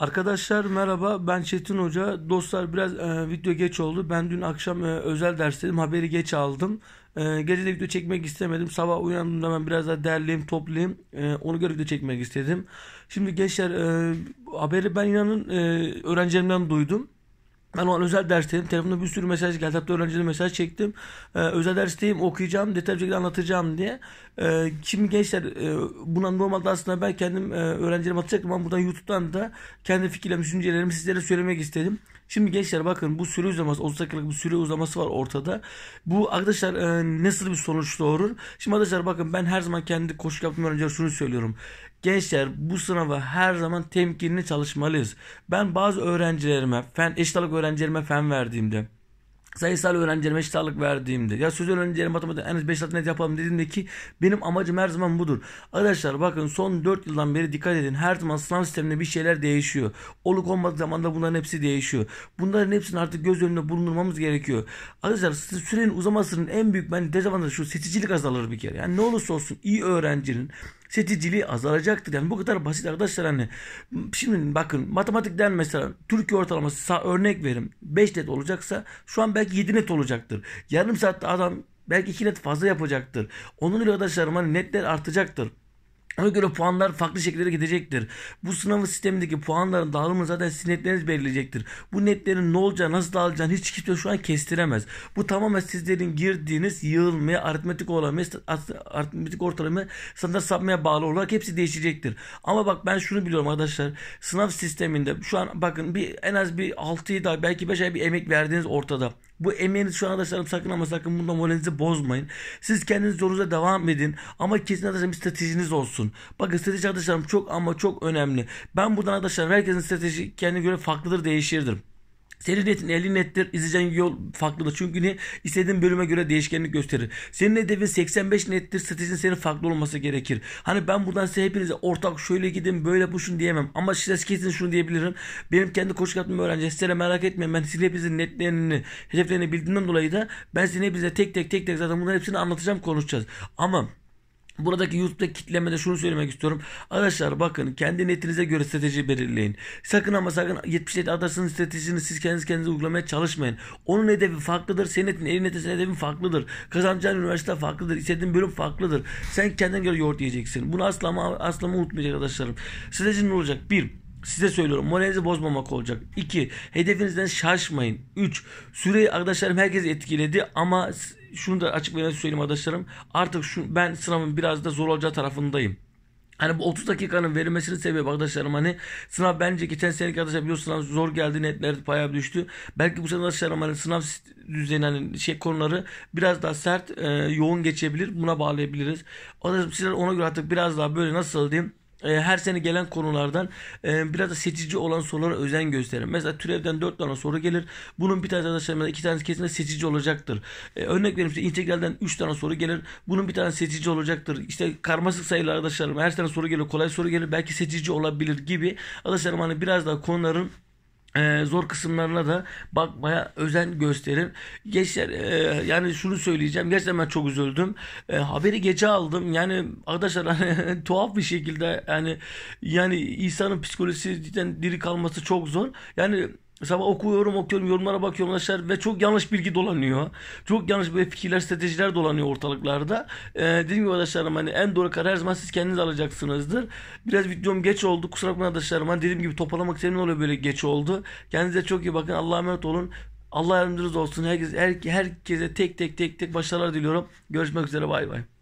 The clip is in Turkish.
Arkadaşlar merhaba ben Çetin Hoca. Dostlar biraz e, video geç oldu. Ben dün akşam e, özel derstedim. Haberi geç aldım. E, gece de video çekmek istemedim. Sabah uyandığımda ben biraz daha derleyeyim toplayayım. E, onu göre video çekmek istedim. Şimdi gençler e, haberi ben inanın e, öğrencilerimden duydum. Ben o an özel dersteyim. Telefonda bir sürü mesaj geldi. Hatta öğrencilere mesaj çektim. Ee, özel dersteyim okuyacağım. Detaylı bir şekilde anlatacağım diye. E, şimdi gençler e, buna normalde aslında ben kendim e, öğrencilerime atacaktım ama buradan YouTube'dan da kendi fikirlerimi, düşüncelerimi sizlere söylemek istedim. Şimdi gençler bakın bu süre uzaması 30 dakikalık bir süre uzaması var ortada. Bu arkadaşlar e, nasıl bir sonuç doğurur? Şimdi arkadaşlar bakın ben her zaman kendi koşu yaptığım önce şunu söylüyorum. Gençler bu sınava her zaman temkinli çalışmalıyız. Ben bazı öğrencilerime, fen, eşit öğrencilerime fen verdiğimde sayısal öğrencilerime eşit ağırlık verdiğimde ya sözel öğrencilerim matematik en az 5 net yapalım dediğimde ki benim amacım her zaman budur. Arkadaşlar bakın son 4 yıldan beri dikkat edin her zaman sınav sisteminde bir şeyler değişiyor. Oluk olmadığı zaman da bunların hepsi değişiyor. Bunların hepsini artık göz önünde bulundurmamız gerekiyor. Arkadaşlar sürenin uzamasının en büyük ben dezavantajı şu seçicilik azalır bir kere. Yani ne olursa olsun iyi öğrencinin seçiciliği azalacaktır. Yani bu kadar basit arkadaşlar hani. Şimdi bakın matematikten mesela Türkiye ortalaması sağ örnek verim 5 net olacaksa şu an belki 7 net olacaktır. Yarım saatte adam belki 2 net fazla yapacaktır. Onun ile arkadaşlarım hani netler artacaktır. Ona göre puanlar farklı şekillere gidecektir. Bu sınavı sistemindeki puanların dağılımını zaten sizin netleriniz belirleyecektir. Bu netlerin ne olacağı, nasıl dağılacağını hiç kimse şu an kestiremez. Bu tamamen sizlerin girdiğiniz yığılmaya, aritmetik olamaya, aritmetik ortalamaya, standart sapmaya bağlı olarak hepsi değişecektir. Ama bak ben şunu biliyorum arkadaşlar. Sınav sisteminde şu an bakın bir en az bir 6-7 belki 5 ay bir emek verdiğiniz ortada. Bu emeğiniz şu an arkadaşlarım sakın ama sakın bundan moralinizi bozmayın. Siz kendiniz yolunuza devam edin. Ama kesin arkadaşlarım bir stratejiniz olsun. Bakın strateji arkadaşlarım çok ama çok önemli. Ben buradan arkadaşlarım herkesin strateji kendine göre farklıdır değişirdir. Senin netin elli nettir. İzleyeceğin yol farklıdır. Çünkü ne? istediğin bölüme göre değişkenlik gösterir. Senin hedefin 85 nettir. Stratejin senin farklı olması gerekir. Hani ben buradan size hepinize ortak şöyle gidin böyle bu şunu diyemem. Ama size kesin şunu diyebilirim. Benim kendi koşu katmamı öğrenci. Size merak etmeyin. Ben sizin hepinizin netlerini, hedeflerini bildiğimden dolayı da ben sizin hepinize tek tek tek tek zaten bunların hepsini anlatacağım konuşacağız. Ama Buradaki YouTube'da kitlemede şunu söylemek istiyorum. Arkadaşlar bakın kendi netinize göre strateji belirleyin. Sakın ama sakın 77 adasının stratejisini siz kendiniz kendinize uygulamaya çalışmayın. Onun hedefi farklıdır. Senin netin, elin netin, hedefin farklıdır. Kazanacağın üniversite farklıdır. İstediğin bölüm farklıdır. Sen kendine göre yoğurt yiyeceksin. Bunu asla asla unutmayacak arkadaşlarım. Strateji ne olacak? Bir, Size söylüyorum moralinizi bozmamak olacak. 2. Hedefinizden şaşmayın. 3. Süreyi arkadaşlarım herkes etkiledi ama şunu da açık söyleyeyim arkadaşlarım. Artık şu, ben sınavın biraz da zor olacağı tarafındayım. Hani bu 30 dakikanın verilmesinin sebebi arkadaşlarım hani sınav bence geçen seneki arkadaşlar biliyorsunuz zor geldi netler bayağı düştü. Belki bu sene arkadaşlarım hani sınav düzeni hani şey konuları biraz daha sert e, yoğun geçebilir buna bağlayabiliriz. da sizler ona göre artık biraz daha böyle nasıl diyeyim e, her sene gelen konulardan e, biraz da seçici olan sorulara özen gösterin. Mesela türevden 4 tane soru gelir. Bunun bir tanesi arkadaşlar iki tanesi kesinlikle seçici olacaktır. E, örnek vereyim işte integralden 3 tane soru gelir. Bunun bir tane seçici olacaktır. İşte karmaşık sayılar arkadaşlarım her sene soru gelir. Kolay soru gelir. Belki seçici olabilir gibi. Arkadaşlarım hani biraz daha konuların e, zor kısımlarına da bakmaya özen gösterin. Geçer, e, yani şunu söyleyeceğim. Gerçekten ben çok üzüldüm. E, haberi gece aldım. Yani arkadaşlar hani, tuhaf bir şekilde yani yani insanın psikolojisi psikolojisinden diri kalması çok zor. Yani Sabah okuyorum okuyorum yorumlara bakıyorum arkadaşlar ve çok yanlış bilgi dolanıyor. Çok yanlış böyle fikirler stratejiler dolanıyor ortalıklarda. Ee, dediğim gibi arkadaşlarım hani en doğru karar her zaman siz kendiniz alacaksınızdır. Biraz videom geç oldu kusura bakmayın arkadaşlarım. Hani dediğim gibi toparlamak senin oluyor böyle geç oldu. Kendinize çok iyi bakın Allah'a emanet olun. Allah yardımcınız olsun. Herkes, her, herkese tek tek tek tek başarılar diliyorum. Görüşmek üzere bay bay.